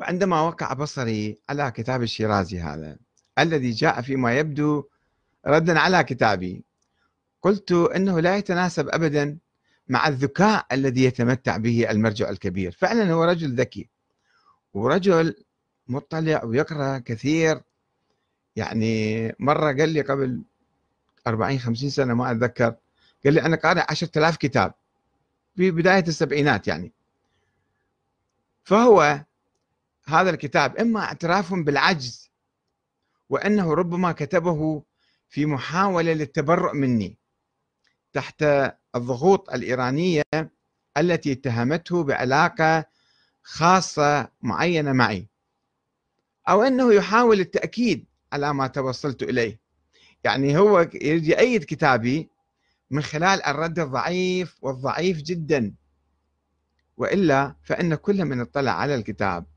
وعندما وقع بصري على كتاب الشيرازي هذا الذي جاء فيما يبدو ردا على كتابي قلت انه لا يتناسب ابدا مع الذكاء الذي يتمتع به المرجع الكبير فعلا هو رجل ذكي ورجل مطلع ويقرا كثير يعني مره قال لي قبل 40 50 سنه ما اتذكر قال لي انا قارئ 10000 كتاب في بدايه السبعينات يعني فهو هذا الكتاب إما اعتراف بالعجز وأنه ربما كتبه في محاولة للتبرؤ مني تحت الضغوط الإيرانية التي اتهمته بعلاقة خاصة معينة معي أو أنه يحاول التأكيد على ما توصلت إليه يعني هو يريد يأيد كتابي من خلال الرد الضعيف والضعيف جدا وإلا فإن كل من اطلع على الكتاب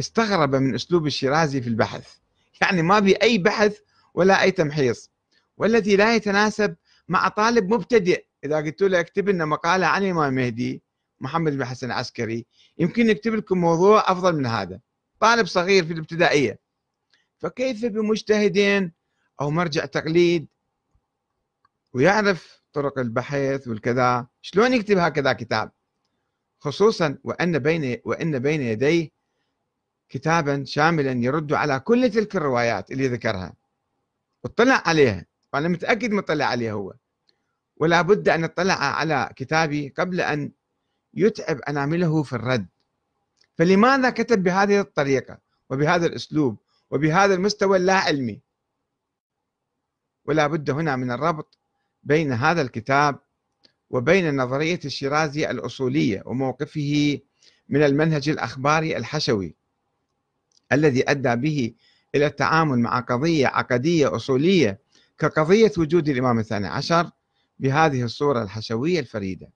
استغرب من أسلوب الشيرازي في البحث يعني ما بي أي بحث ولا أي تمحيص والذي لا يتناسب مع طالب مبتدئ إذا قلت له اكتب لنا مقالة عن الإمام المهدي محمد بن حسن العسكري يمكن يكتب لكم موضوع أفضل من هذا طالب صغير في الابتدائية فكيف بمجتهدين أو مرجع تقليد ويعرف طرق البحث والكذا شلون يكتب هكذا كتاب خصوصا وأن بين وأن بين يديه كتابا شاملا يرد على كل تلك الروايات اللي ذكرها اطلع عليها وأنا متأكد مطلع عليها هو ولا بد أن اطلع على كتابي قبل أن يتعب أنامله في الرد فلماذا كتب بهذه الطريقة وبهذا الأسلوب وبهذا المستوى اللا علمي ولا بد هنا من الربط بين هذا الكتاب وبين نظرية الشيرازي الأصولية وموقفه من المنهج الأخباري الحشوي الذي أدى به إلى التعامل مع قضية عقدية أصولية كقضية وجود الإمام الثاني عشر بهذه الصورة الحشوية الفريدة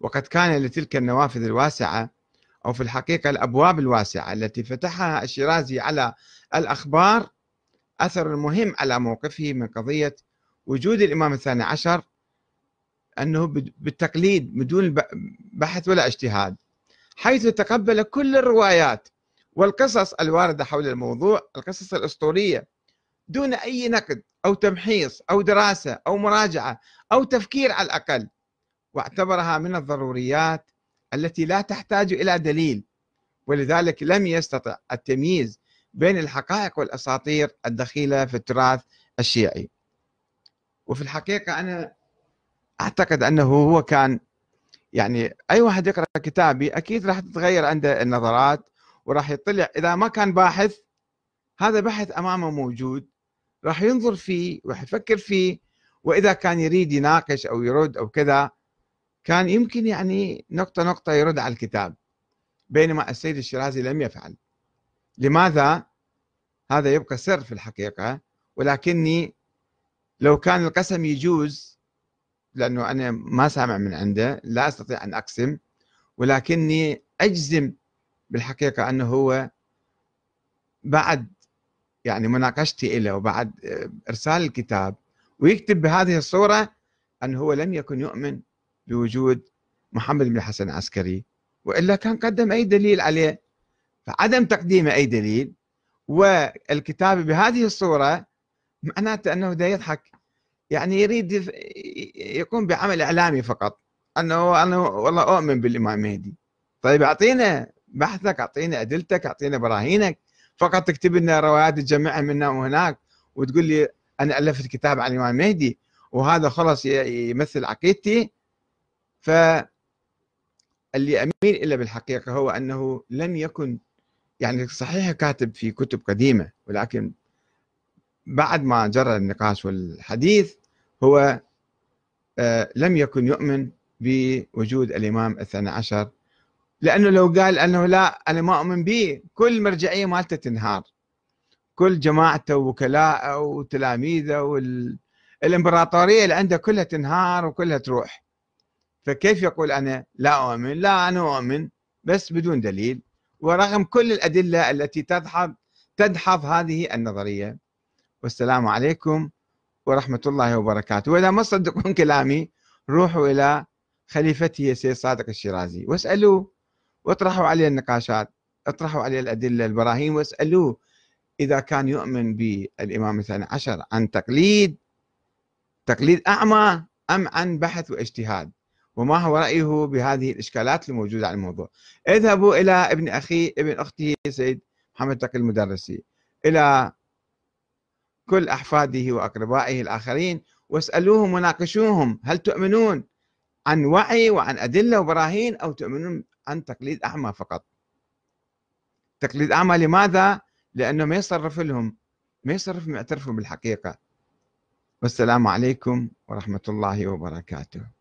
وقد كان لتلك النوافذ الواسعة أو في الحقيقة الأبواب الواسعة التي فتحها الشيرازي على الأخبار أثر مهم على موقفه من قضية وجود الإمام الثاني عشر أنه بالتقليد بدون بحث ولا اجتهاد حيث تقبل كل الروايات والقصص الواردة حول الموضوع القصص الأسطورية دون أي نقد أو تمحيص أو دراسة أو مراجعة أو تفكير على الأقل واعتبرها من الضروريات التي لا تحتاج إلى دليل ولذلك لم يستطع التمييز بين الحقائق والأساطير الدخيلة في التراث الشيعي وفي الحقيقة أنا أعتقد أنه هو كان يعني أي واحد يقرأ كتابي أكيد راح تتغير عنده النظرات وراح يطلع اذا ما كان باحث هذا بحث امامه موجود راح ينظر فيه وراح يفكر فيه واذا كان يريد يناقش او يرد او كذا كان يمكن يعني نقطه نقطه يرد على الكتاب بينما السيد الشيرازي لم يفعل لماذا هذا يبقى سر في الحقيقه ولكني لو كان القسم يجوز لانه انا ما سامع من عنده لا استطيع ان اقسم ولكني اجزم بالحقيقة أنه هو بعد يعني مناقشتي له وبعد آه، إرسال الكتاب ويكتب بهذه الصورة أنه هو لم يكن يؤمن بوجود محمد بن الحسن العسكري وإلا كان قدم أي دليل عليه فعدم تقديم أي دليل والكتاب بهذه الصورة معناته أنه دا يضحك يعني يريد يقوم بعمل إعلامي فقط أنه أنا والله أؤمن بالإمام مهدي طيب أعطينا بحثك اعطينا ادلتك اعطينا براهينك فقط تكتب لنا روايات تجمعها من هنا وهناك وتقول لي انا الفت كتاب عن الامام مهدي وهذا خلاص يمثل عقيدتي ف اللي اميل الا بالحقيقه هو انه لم يكن يعني صحيح كاتب في كتب قديمه ولكن بعد ما جرى النقاش والحديث هو آه، لم يكن يؤمن بوجود الامام الثاني عشر لانه لو قال انه لا انا ما اؤمن به كل مرجعيه مالته تنهار كل جماعته وكلاءه وتلاميذه والامبراطوريه اللي عنده كلها تنهار وكلها تروح فكيف يقول انا لا اؤمن؟ لا انا اؤمن بس بدون دليل ورغم كل الادله التي تدحض تدحض هذه النظريه والسلام عليكم ورحمه الله وبركاته، واذا ما تصدقون كلامي روحوا الى خليفته سيد صادق الشيرازي واسالوه واطرحوا عليه النقاشات اطرحوا عليه الأدلة البراهين واسألوه إذا كان يؤمن بالإمام الثاني عشر عن تقليد تقليد أعمى أم عن بحث واجتهاد وما هو رأيه بهذه الإشكالات الموجودة على الموضوع اذهبوا إلى ابن أخي ابن أختي سيد محمد تقي المدرسي إلى كل أحفاده وأقربائه الآخرين واسألوهم وناقشوهم هل تؤمنون عن وعي وعن أدلة وبراهين أو تؤمنون عن تقليد أعمى فقط تقليد أعمى لماذا؟ لأنه ما يصرف لهم ما يصرف معترفهم بالحقيقة والسلام عليكم ورحمة الله وبركاته